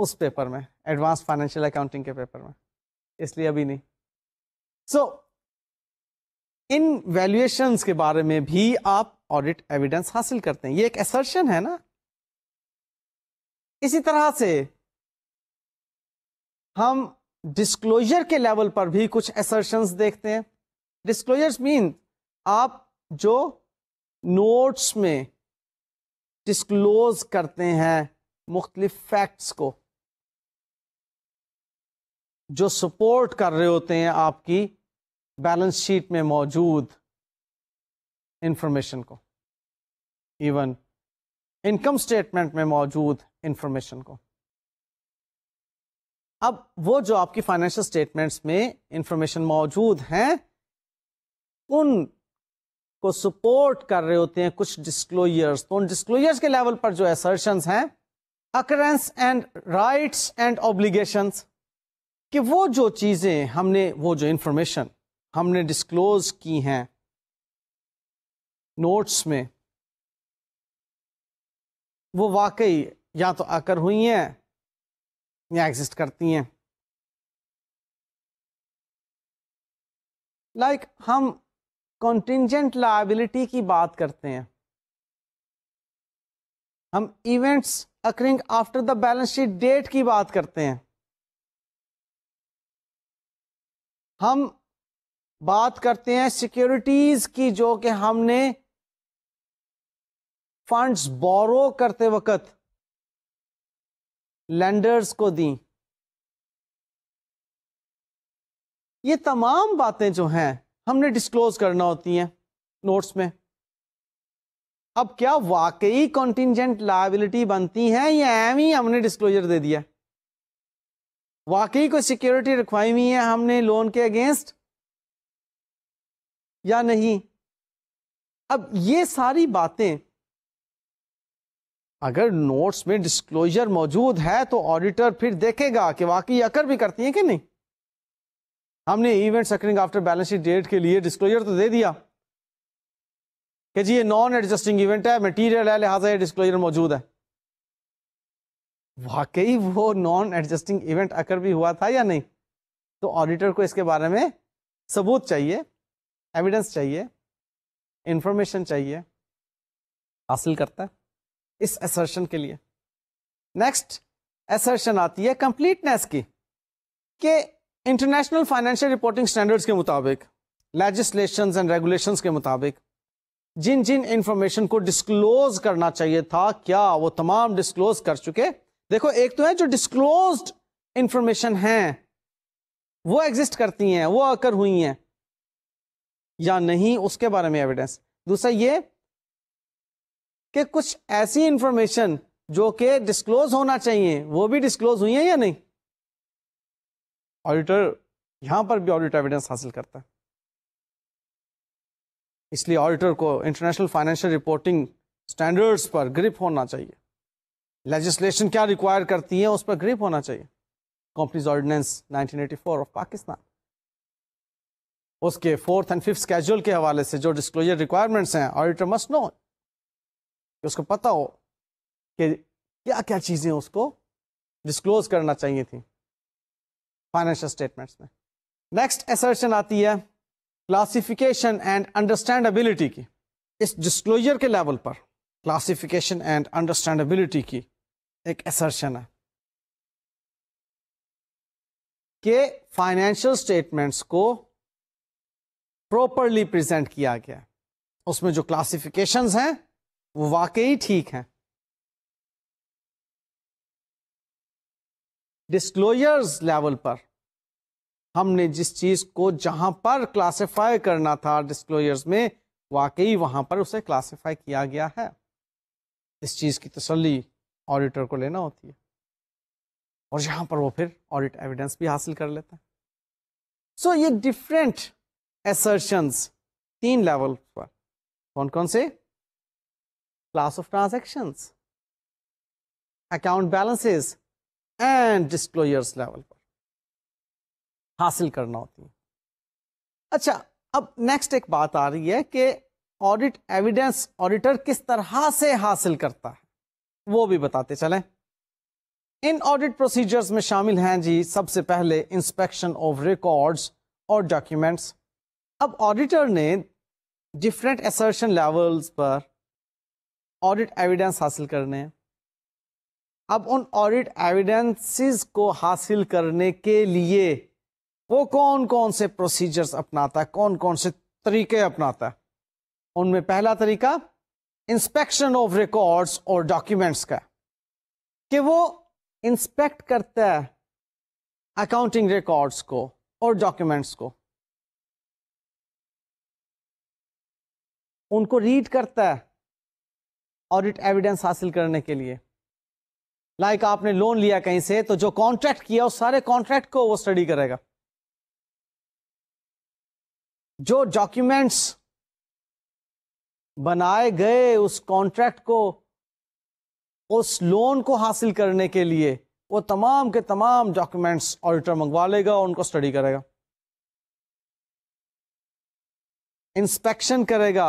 उस पेपर में एडवांस फाइनेंशियल अकाउंटिंग के पेपर में इसलिए अभी नहीं सो so, इन वैल्यूएशन के बारे में भी आप ऑडिट एविडेंस हासिल करते हैं ये एक एसर्शन है ना इसी तरह से हम डिस्क्लोजर के लेवल पर भी कुछ एसर्शन देखते हैं डिस्क्लोजर्स मीन आप जो नोट्स में डिस्क्लोज करते हैं मुख्तलिफ फैक्ट्स को जो सपोर्ट कर रहे होते हैं आपकी बैलेंस शीट में मौजूद इंफॉर्मेशन को इवन इनकम स्टेटमेंट में मौजूद इंफॉर्मेशन को अब वो जो आपकी फाइनेंशियल स्टेटमेंट्स में इंफॉर्मेशन मौजूद हैं उन को सपोर्ट कर रहे होते हैं कुछ डिस्क्लोजर्स तो उन डिस्क्लोजर्स के लेवल पर जो एसर्शंस हैं occurrence and rights and obligations कि वो जो चीज़ें हमने वो जो इन्फॉर्मेशन हमने डिस्क्लोज की हैं नोट्स में वो वाकई या तो आकर हुई हैं या एग्जिस्ट करती हैं लाइक like, हम कॉन्टिजेंट लाइबिलिटी की बात करते हैं हम events occurring after the balance sheet date की बात करते हैं हम बात करते हैं सिक्योरिटीज की जो कि हमने फंड्स बोरो करते वक्त लेंडर्स को दी ये तमाम बातें जो हैं हमने डिस्क्लोज करना होती हैं नोट्स में अब क्या वाकई कॉन्टिजेंट लाइबिलिटी बनती है या एम ही हमने डिस्क्लोजर दे दिया वाकई को सिक्योरिटी रखवाई हुई है हमने लोन के अगेंस्ट या नहीं अब ये सारी बातें अगर नोट्स में डिस्क्लोजर मौजूद है तो ऑडिटर फिर देखेगा कि वाकई अकर भी करती है कि नहीं हमने event occurring after balance date के लिए डिस्क्लोजर तो दे दिया कि जी ये नॉन एडजस्टिंग इवेंट है मटीरियल है लिहाजा ये डिस्क्लोजर मौजूद है वाकई वो नॉन एडजस्टिंग इवेंट अकर भी हुआ था या नहीं तो ऑडिटर को इसके बारे में सबूत चाहिए एविडेंस चाहिए इंफॉर्मेशन चाहिए हासिल करता है इस एसर्शन के लिए नेक्स्ट एसर्शन आती है कंप्लीटनेस की कि इंटरनेशनल फाइनेंशियल रिपोर्टिंग स्टैंडर्ड्स के मुताबिक लेजिस्लेशन एंड रेगुलेशन के मुताबिक जिन जिन इंफॉर्मेशन को डिस्क्लोज करना चाहिए था क्या वो तमाम डिस्क्लोज कर चुके देखो एक तो है जो डिस्क्लोज इंफॉर्मेशन है वो एग्जिस्ट करती हैं वो अकर हुई हैं या नहीं उसके बारे में एविडेंस दूसरा ये कि कुछ ऐसी इंफॉर्मेशन जो कि डिस्क्लोज होना चाहिए वो भी डिस्क्लोज हुई है या नहीं ऑडिटर यहां पर भी ऑडिट एविडेंस हासिल करता है इसलिए ऑडिटर को इंटरनेशनल फाइनेंशियल रिपोर्टिंग स्टैंडर्ड्स पर ग्रिप होना चाहिए लेजिस्लेशन क्या रिक्वायर करती है उस पर ग्रिप होना चाहिए कंपनीज ऑर्डिनेंस 1984 ऑफ पाकिस्तान उसके फोर्थ एंड फिफ्थ स्केड्यूल के हवाले से जो डिस्कलोजर रिक्वायरमेंट्स हैं ऑडिटर मस्ट नो उसको पता हो कि क्या क्या चीज़ें उसको डिस्क्लोज करना चाहिए थी फाइनेंशियल स्टेटमेंट्स में नेक्स्ट एसर्शन आती है क्लासिफिकेशन एंड अंडरस्टैंडबिलिटी की इस डिस्कलोजर के लेवल पर क्लासिफिकेशन एंड अंडरस्टैंडेबिलिटी की एक एसर्शन है के फाइनेंशियल स्टेटमेंट्स को प्रॉपरली प्रेजेंट किया गया उसमें जो क्लासिफिकेशंस हैं वो वाकई ठीक हैं डिस्क्लोजर्स लेवल पर हमने जिस चीज को जहां पर क्लासिफाई करना था डिस्क्लोजर्स में वाकई वहां पर उसे क्लासिफाई किया गया है इस चीज़ की तसली ऑडिटर को लेना होती है और यहाँ पर वो फिर ऑडिट एविडेंस भी हासिल कर लेते हैं सो so, ये डिफरेंट एसर्शंस तीन लेवल पर कौन कौन से class of transactions account balances and disclosures level पर हासिल करना होती है अच्छा अब नेक्स्ट एक बात आ रही है कि ऑडिट एविडेंस ऑडिटर किस तरह से हासिल करता है वो भी बताते चलें इन ऑडिट प्रोसीजर्स में शामिल हैं जी सबसे पहले इंस्पेक्शन ऑफ रिकॉर्ड्स और डॉक्यूमेंट्स अब ऑडिटर ने डिफरेंट एसर्शन लेवल्स पर ऑडिट एविडेंस हासिल करने अब उन ऑडिट एविडेंसेस को हासिल करने के लिए वो कौन कौन से प्रोसीजर्स अपनाता है कौन कौन से तरीके अपनाता है उनमें पहला तरीका इंस्पेक्शन ऑफ रिकॉर्ड्स और डॉक्यूमेंट्स का कि वो इंस्पेक्ट करता है अकाउंटिंग रिकॉर्ड्स को और डॉक्यूमेंट्स को उनको रीड करता है ऑडिट एविडेंस हासिल करने के लिए लाइक like आपने लोन लिया कहीं से तो जो कॉन्ट्रैक्ट किया उस सारे कॉन्ट्रैक्ट को वो स्टडी करेगा जो डॉक्यूमेंट्स बनाए गए उस कॉन्ट्रैक्ट को उस लोन को हासिल करने के लिए वो तमाम के तमाम डॉक्यूमेंट्स ऑडिटर मंगवा लेगा और उनको स्टडी करेगा इंस्पेक्शन करेगा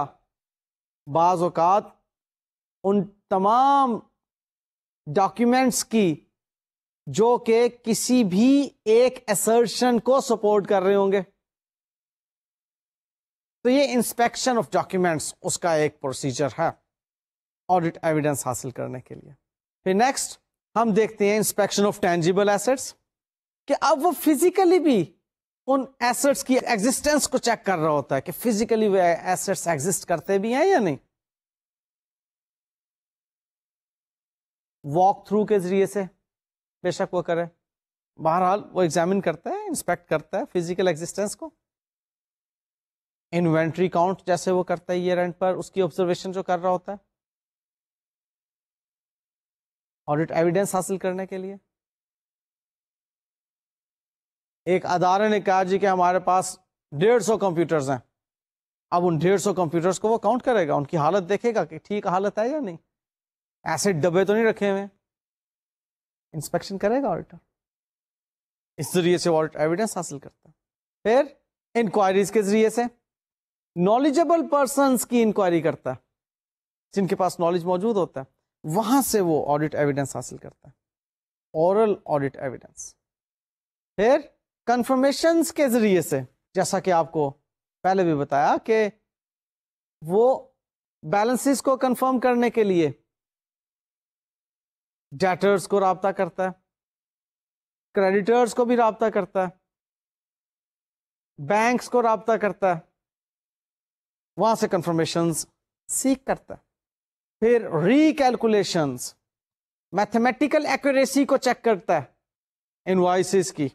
बाज़ अवत उन तमाम डॉक्यूमेंट्स की जो कि किसी भी एक एसर्शन को सपोर्ट कर रहे होंगे तो ये इंस्पेक्शन ऑफ डॉक्यूमेंट्स उसका एक प्रोसीजर है ऑडिट एविडेंस हासिल करने के लिए फिर नेक्स्ट हम देखते हैं इंस्पेक्शन ऑफ टेंजिबल एसेट्स कि अब वो फिजिकली भी उन एसेट्स की एग्जिस्टेंस को चेक कर रहा होता है कि फिजिकली वे एसेट्स एग्जिस्ट करते भी हैं या नहीं वॉक थ्रू के जरिए से बेशक वो करे बहरहाल वो एग्जामिन करता है इंस्पेक्ट करता है फिजिकल एग्जिस्टेंस को इन्वेंट्री काउंट जैसे वो करता है ईयर एंड पर उसकी ऑब्जर्वेशन जो कर रहा होता है ऑडिट एविडेंस हासिल करने के लिए एक अदारे ने कहा जी कि हमारे पास डेढ़ सौ कंप्यूटर्स हैं अब उन डेढ़ सौ कंप्यूटर्स को वो काउंट करेगा उनकी हालत देखेगा कि ठीक हालत है या नहीं ऐसे डब्बे तो नहीं रखे हुए इंस्पेक्शन करेगा ऑडिटर इस जरिए से ऑडिट एविडेंस हासिल करता है फिर इंक्वायरीज के जरिए से नॉलेजेबल पर्सन की इंक्वायरी करता है जिनके पास नॉलेज मौजूद होता है वहां से वो ऑडिट एविडेंस हासिल करता है ओरल ऑडिट एविडेंस फिर कंफर्मेशन के जरिए से जैसा कि आपको पहले भी बताया कि वो बैलेंसेस को कंफर्म करने के लिए डेटर्स को रता करता है क्रेडिटर्स को भी रबता करता है बैंक्स को रता करता है वहां से कंफर्मेशन सीख करता है फिर रिकैलकुलेशन मैथमेटिकल एक्यूरेसी को चेक करता है इनवाइसिस की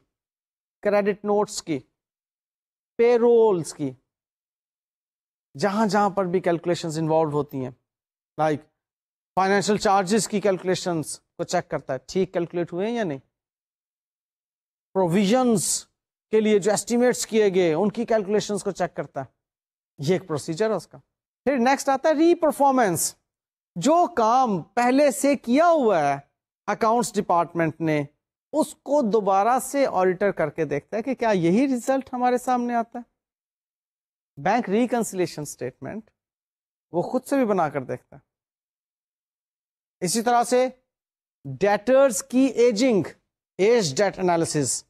क्रेडिट नोट्स की पेरोल्स की जहां जहां पर भी कैलकुलेशंस इन्वॉल्व होती हैं लाइक फाइनेंशियल चार्जेस की कैलकुलेशंस को चेक करता है ठीक कैलकुलेट हुए या नहीं प्रोविजंस के लिए जो एस्टिमेट्स किए गए उनकी कैलकुलेशंस को चेक करता है ये एक प्रोसीजर है उसका फिर नेक्स्ट आता है रीपरफॉर्मेंस जो काम पहले से किया हुआ है अकाउंट्स डिपार्टमेंट ने उसको दोबारा से ऑडिटर करके देखता है कि क्या यही रिजल्ट हमारे सामने आता है बैंक रिकंसिलेशन स्टेटमेंट वो खुद से भी बनाकर देखता है इसी तरह से डेटर्स की ageing age debt analysis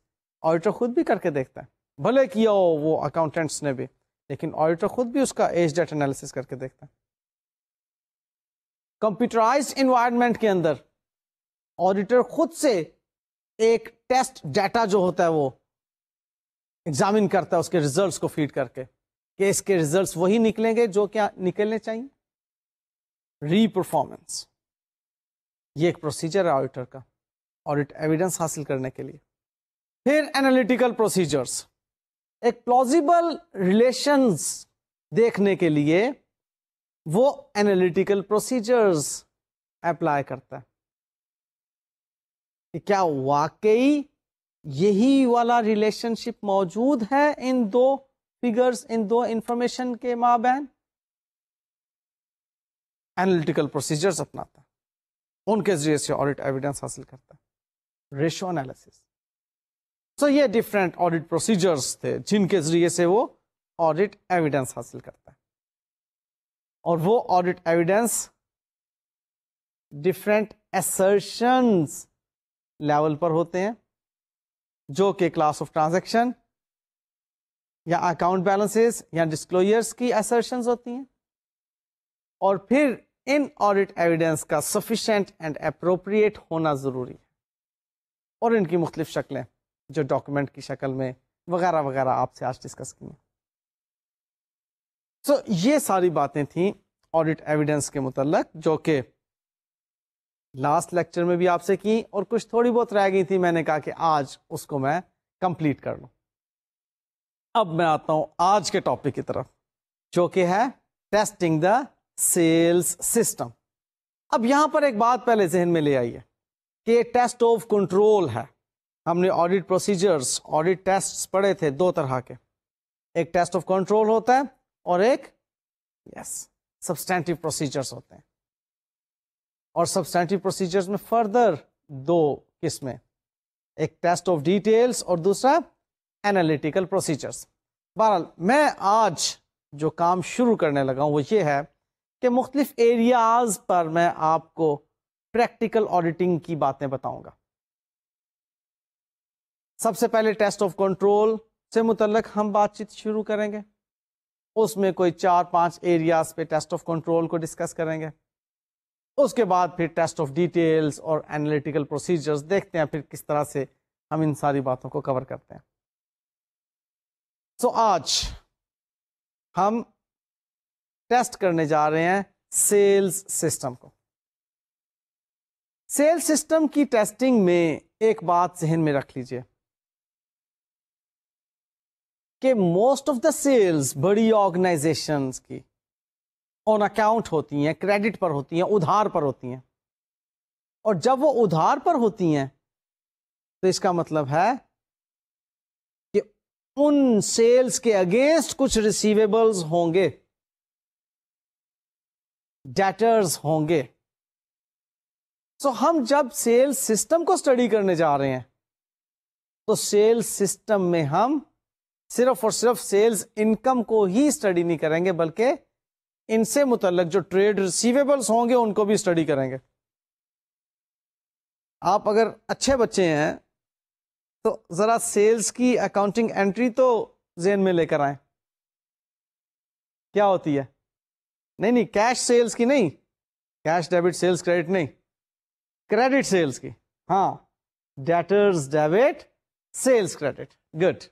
auditor खुद भी करके देखता है भले किया हो वो अकाउंटेंट्स ने भी लेकिन ऑडिटर खुद भी उसका एज डेट एनालिसिस करके देखता है कंप्यूटराइज इन्वायरमेंट के अंदर ऑडिटर खुद से एक टेस्ट डाटा जो होता है वो एग्जामिन करता है उसके रिजल्ट्स को फीड करके कि इसके रिजल्ट्स वही निकलेंगे जो क्या निकलने चाहिए री परफॉर्मेंस ये एक प्रोसीजर है ऑडिटर का ऑडिट एविडेंस हासिल करने के लिए फिर एनालिटिकल प्रोसीजर्स एक प्लॉजिबल रिलेशंस देखने के लिए वो एनालिटिकल प्रोसीजर्स अप्लाई करता है कि क्या वाकई यही वाला रिलेशनशिप मौजूद है इन दो फिगर्स इन दो इंफॉर्मेशन के बहन एनालिटिकल प्रोसीजर्स अपनाता है उनके जरिए से ऑडिट एविडेंस हासिल करता है रेशो एनालिसिस सो so, ये डिफरेंट ऑडिट प्रोसीजर्स थे जिनके जरिए से वो ऑडिट एविडेंस हासिल करता है और वो audit evidence different assertions level पर होते हैं जो कि क्लास ऑफ ट्रांजैक्शन या अकाउंट बैलेंसेस या डिस्क्लोजर्स की असर्शंस होती हैं और फिर इन ऑडिट एविडेंस का सफिशेंट एंड अप्रोप्रिएट होना ज़रूरी है और इनकी मुख्तलिफ शक्लें जो डॉक्यूमेंट की शक्ल में वगैरह वगैरह आपसे आज डिस्कस की सो so, ये सारी बातें थी ऑडिट एविडेंस के मुतलक जो कि लास्ट लेक्चर में भी आपसे की और कुछ थोड़ी बहुत रह गई थी मैंने कहा कि आज उसको मैं कंप्लीट कर लू अब मैं आता हूं आज के टॉपिक की तरफ जो कि है टेस्टिंग द सेल्स सिस्टम अब यहां पर एक बात पहले जहन में ले आई है कि टेस्ट ऑफ कंट्रोल है हमने ऑडिट प्रोसीजर्स ऑडिट टेस्ट पढ़े थे दो तरह के एक टेस्ट ऑफ कंट्रोल होता है और एक यस सब्सटेंटिव प्रोसीजर्स होते हैं और सब्सटेंटिव प्रोसीजर्स में फर्दर दो किस्में एक टेस्ट ऑफ डिटेल्स और दूसरा एनालिटिकल प्रोसीजर्स बहरहाल मैं आज जो काम शुरू करने लगा हूँ वो ये है कि मुख्तलिफ एरियाज पर मैं आपको प्रैक्टिकल ऑडिटिंग की बातें बताऊँगा सबसे पहले टेस्ट ऑफ कंट्रोल से मुतलक हम बातचीत शुरू करेंगे उसमें कोई चार पांच एरियाज पे टेस्ट ऑफ कंट्रोल को डिस्कस करेंगे उसके बाद फिर टेस्ट ऑफ डिटेल्स और एनालिटिकल प्रोसीजर्स देखते हैं फिर किस तरह से हम इन सारी बातों को कवर करते हैं सो so, आज हम टेस्ट करने जा रहे हैं सेल्स सिस्टम को सेल्स सिस्टम की टेस्टिंग में एक बात जहन में रख लीजिए कि मोस्ट ऑफ द सेल्स बड़ी ऑर्गेनाइजेशंस की ऑन अकाउंट होती हैं क्रेडिट पर होती हैं उधार पर होती हैं और जब वो उधार पर होती हैं तो इसका मतलब है कि उन सेल्स के अगेंस्ट कुछ रिसीवेबल्स होंगे डेटर्स होंगे सो so, हम जब सेल्स सिस्टम को स्टडी करने जा रहे हैं तो सेल्स सिस्टम में हम सिर्फ और सिर्फ सेल्स इनकम को ही स्टडी नहीं करेंगे बल्कि इनसे मुतल जो ट्रेड रिसीवेबल्स होंगे उनको भी स्टडी करेंगे आप अगर अच्छे बच्चे हैं तो ज़रा सेल्स की अकाउंटिंग एंट्री तो जेन में लेकर आए क्या होती है नहीं नहीं कैश सेल्स की नहीं कैश डेबिट सेल्स क्रेडिट नहीं क्रेडिट सेल्स की हाँ debtors debit sales credit good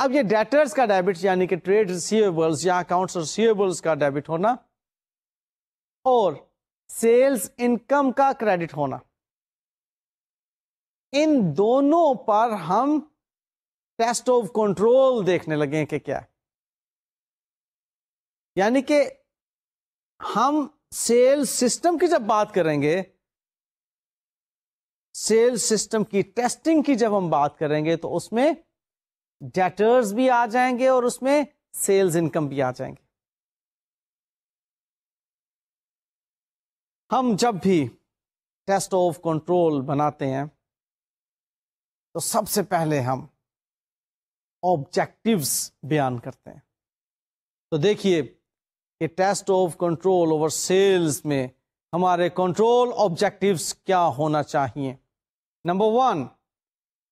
अब ये डेटर्स का डेबिट यानी कि ट्रेड रिसीवेबल्स या अकाउंट्स रिसीवेबल्स का डेबिट होना और सेल्स इनकम का क्रेडिट होना इन दोनों पर हम टेस्ट ऑफ कंट्रोल देखने लगे कि क्या यानी कि हम सेल सिस्टम की जब बात करेंगे सेल सिस्टम की टेस्टिंग की जब हम बात करेंगे तो उसमें डेटर्स भी आ जाएंगे और उसमें सेल्स इनकम भी आ जाएंगे हम जब भी टेस्ट ऑफ कंट्रोल बनाते हैं तो सबसे पहले हम ऑब्जेक्टिव्स बयान करते हैं तो देखिए कि test of control over sales में हमारे कंट्रोल ऑब्जेक्टिव्स क्या होना चाहिए number one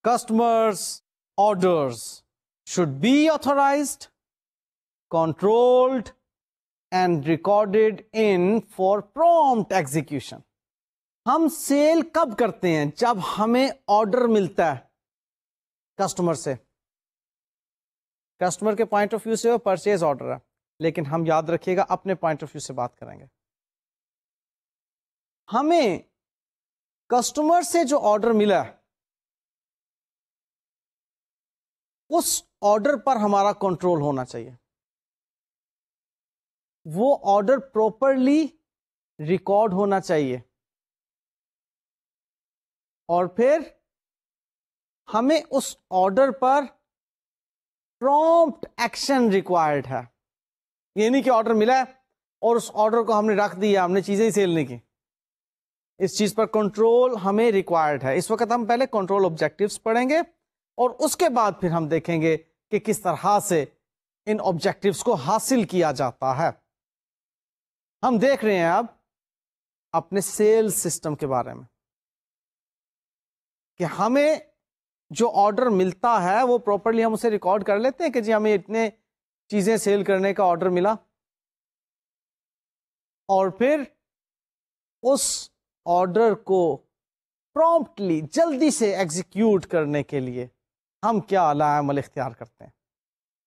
customers orders should be authorized, controlled, and recorded in for prompt execution. हम सेल कब करते हैं जब हमें ऑर्डर मिलता है कस्टमर से कस्टमर के पॉइंट ऑफ व्यू से वो परचेज ऑर्डर है लेकिन हम याद रखिएगा अपने पॉइंट ऑफ व्यू से बात करेंगे हमें कस्टमर से जो ऑर्डर मिला उस ऑर्डर पर हमारा कंट्रोल होना चाहिए वो ऑर्डर प्रॉपरली रिकॉर्ड होना चाहिए और फिर हमें उस ऑर्डर पर प्रॉम्प्ट एक्शन रिक्वायर्ड है ये नहीं कि ऑर्डर मिला है और उस ऑर्डर को हमने रख दिया हमने चीज़ें ही सेल नहीं की इस चीज़ पर कंट्रोल हमें रिक्वायर्ड है इस वक्त हम पहले कंट्रोल ऑब्जेक्टिव्स पढ़ेंगे और उसके बाद फिर हम देखेंगे कि किस तरह से इन ऑब्जेक्टिव्स को हासिल किया जाता है हम देख रहे हैं अब अपने सेल्स सिस्टम के बारे में कि हमें जो ऑर्डर मिलता है वो प्रॉपरली हम उसे रिकॉर्ड कर लेते हैं कि जी हमें इतने चीज़ें सेल करने का ऑर्डर मिला और फिर उस ऑर्डर को प्रॉम्प्टली जल्दी से एग्जीक्यूट करने के लिए हम क्या अलामल इख्तियार करते हैं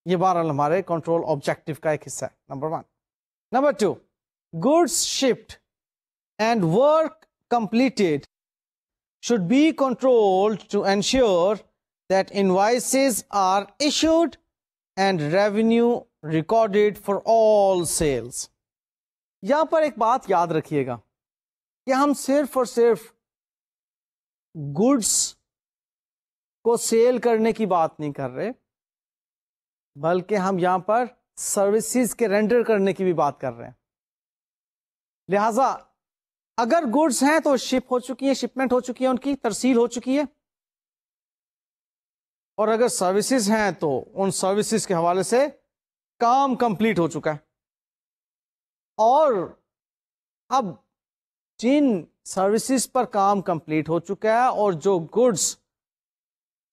ये बहरहाल हमारे कंट्रोल ऑब्जेक्टिव का एक हिस्सा है number one number two goods shipped and work completed should be controlled to ensure that invoices are issued and revenue recorded for all sales यहां पर एक बात याद रखिएगा कि हम सिर्फ और सिर्फ गुड्स को सेल करने की बात नहीं कर रहे बल्कि हम यहां पर सर्विसेज के रेंडर करने की भी बात कर रहे हैं लिहाजा अगर गुड्स हैं तो शिप हो चुकी है शिपमेंट हो चुकी है उनकी तरसील हो चुकी है और अगर सर्विसेज हैं तो उन सर्विसेज के हवाले से काम कंप्लीट हो चुका है और अब जिन सर्विसेज पर काम कंप्लीट हो चुका है और जो गुड्स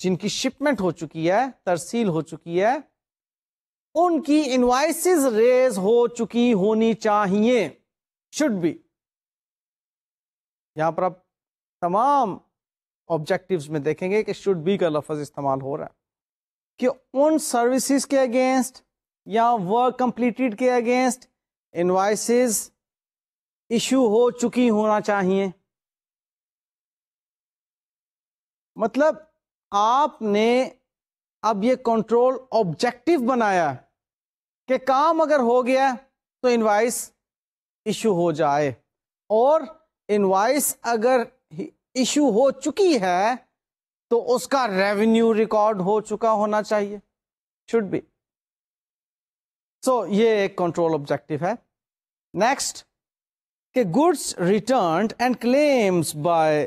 जिनकी शिपमेंट हो चुकी है तरसील हो चुकी है उनकी इनवाइसिस रेज हो चुकी होनी चाहिए शुड बी यहां पर आप तमाम ऑब्जेक्टिव में देखेंगे कि शुड बी का लफज इस्तेमाल हो रहा है कि उन सर्विसेज के अगेंस्ट या वर्क कंप्लीटेड के अगेंस्ट इन्वाइसिस इशू हो चुकी होना चाहिए मतलब आपने अब ये कंट्रोल ऑब्जेक्टिव बनाया कि काम अगर हो गया तो इनवाइस इशू हो जाए और इनवाइस अगर इशू हो चुकी है तो उसका रेवेन्यू रिकॉर्ड हो चुका होना चाहिए शुड बी सो ये एक कंट्रोल ऑब्जेक्टिव है नेक्स्ट कि goods return and claims by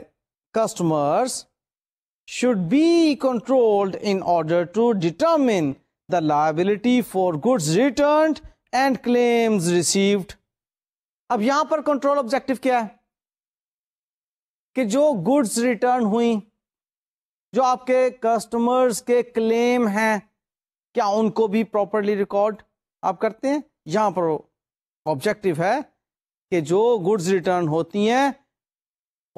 customers should be controlled in order to determine the liability for goods returned and claims received. अब यहां पर कंट्रोल ऑब्जेक्टिव क्या है कि जो गुड्स रिटर्न हुई जो आपके कस्टमर्स के क्लेम हैं क्या उनको भी प्रॉपरली रिकॉर्ड आप करते हैं यहां पर ऑब्जेक्टिव है कि जो गुड्स रिटर्न होती हैं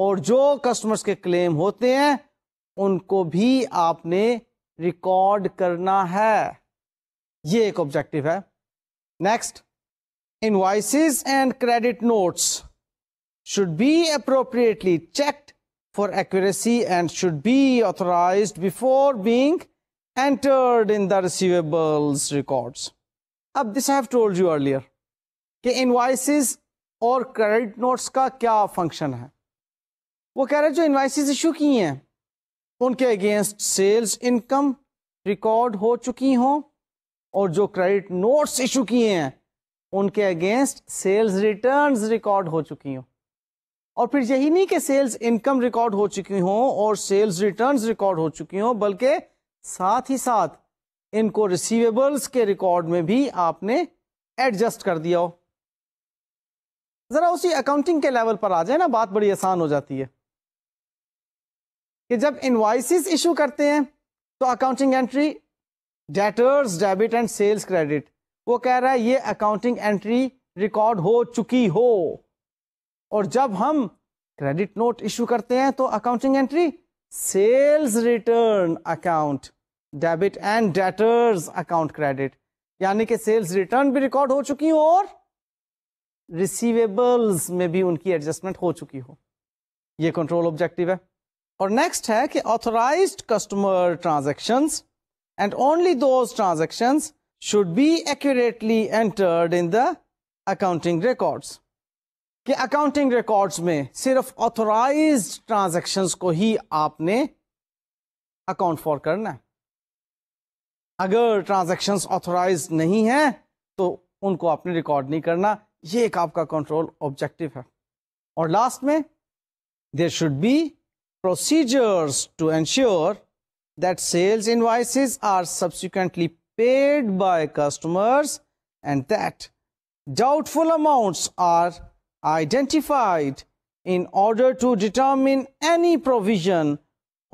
और जो कस्टमर्स के क्लेम होते हैं उनको भी आपने रिकॉर्ड करना है ये एक ऑब्जेक्टिव है next invoices and credit notes should be appropriately checked for accuracy and should be authorized before being entered in the receivables records. अब this I have told you earlier कि invoices और credit notes का क्या function है वो कह रहे हैं जो invoices issue की हैं उनके अगेंस्ट सेल्स इनकम रिकॉर्ड हो चुकी हों और जो क्रेडिट नोट्स इशू किए हैं उनके अगेंस्ट सेल्स रिटर्न्स रिकॉर्ड हो चुकी हों और फिर यही नहीं कि सेल्स इनकम रिकॉर्ड हो चुकी हों और सेल्स रिटर्न्स रिकॉर्ड हो चुकी हों बल्कि साथ ही साथ इनको रिसीवेबल्स के रिकॉर्ड में भी आपने एडजस्ट कर दिया हो ज़रा उसी अकाउंटिंग के लेवल पर आ जाए ना बात बड़ी आसान हो जाती है कि जब इन्वाइसिस इशू करते हैं तो accounting entry debtors debit and sales credit वो कह रहा है ये अकाउंटिंग एंट्री रिकॉर्ड हो चुकी हो और जब हम क्रेडिट नोट इशू करते हैं तो accounting entry sales return account debit and debtors account credit यानी कि सेल्स रिटर्न भी रिकॉर्ड हो चुकी हो और रिसीवेबल्स में भी उनकी एडजस्टमेंट हो चुकी हो ये कंट्रोल ऑब्जेक्टिव है और नेक्स्ट है कि authorise customer transaction and only those transaction should be accurately entered in the accounting records कि अकाउंटिंग रिकॉर्ड्स में सिर्फ ऑथोराइज ट्रांजेक्शन्स को ही आपने अकाउंट फॉर करना है अगर ट्रांजेक्शन्स ऑथोराइज नहीं है तो उनको आपने रिकॉर्ड नहीं करना ये एक आपका कंट्रोल ऑब्जेक्टिव है और लास्ट में there should be procedures to ensure that sales invoices are subsequently paid by customers and that doubtful amounts are identified in order to determine any provision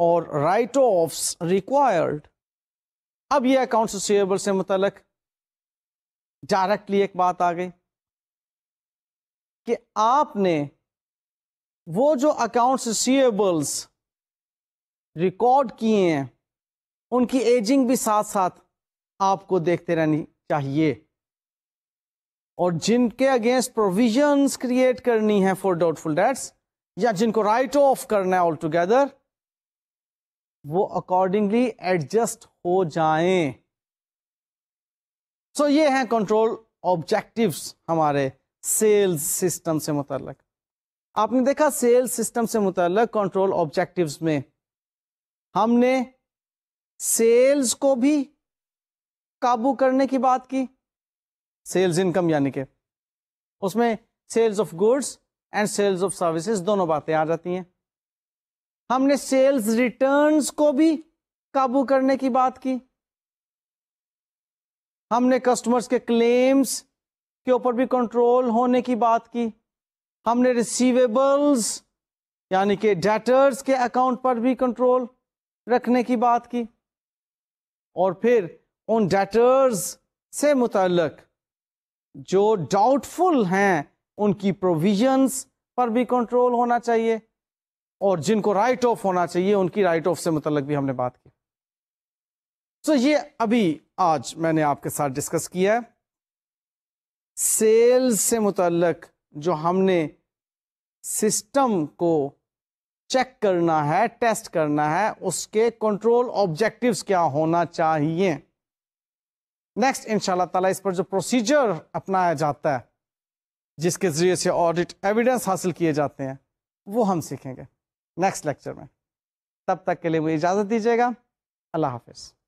or write-offs required. अब ये accounts receivable से मुतलक directly एक बात आ गई कि वो जो accounts receivables record किए हैं उनकी एजिंग भी साथ साथ आपको देखते रहनी चाहिए और जिनके अगेंस्ट प्रोविजंस क्रिएट करनी है फॉर डाउटफुल डेट्स या जिनको राइट ऑफ करना है ऑल टुगेदर वो अकॉर्डिंगली एडजस्ट हो जाएं सो so ये हैं कंट्रोल ऑब्जेक्टिव्स हमारे सेल्स सिस्टम से मुतलक आपने देखा सेल सिस्टम से मुतल कंट्रोल ऑब्जेक्टिव्स में हमने सेल्स को भी काबू करने की बात की सेल्स इनकम यानी के उसमें sales of goods and sales of services दोनों बातें आ जाती हैं हमने सेल्स रिटर्न्स को भी काबू करने की बात की हमने कस्टमर्स के क्लेम्स के ऊपर भी कंट्रोल होने की बात की हमने रिसीवेबल्स यानी कि डेटर्स के अकाउंट पर भी कंट्रोल रखने की बात की और फिर उन डेटर्स से मुतलक जो डाउटफुल हैं उनकी प्रोविजंस पर भी कंट्रोल होना चाहिए और जिनको राइट ऑफ होना चाहिए उनकी राइट ऑफ से मुतलक भी हमने बात की सो so ये अभी आज मैंने आपके साथ डिस्कस किया है सेल्स से मुतलक जो हमने सिस्टम को चेक करना है टेस्ट करना है उसके कंट्रोल ऑब्जेक्टिव्स क्या होना चाहिए नेक्स्ट इन ताला इस पर जो प्रोसीजर अपनाया जाता है जिसके ज़रिए से ऑडिट एविडेंस हासिल किए जाते हैं वो हम सीखेंगे नेक्स्ट लेक्चर में तब तक के लिए मुझे इजाज़त दीजिएगा अल्लाह हाफिज़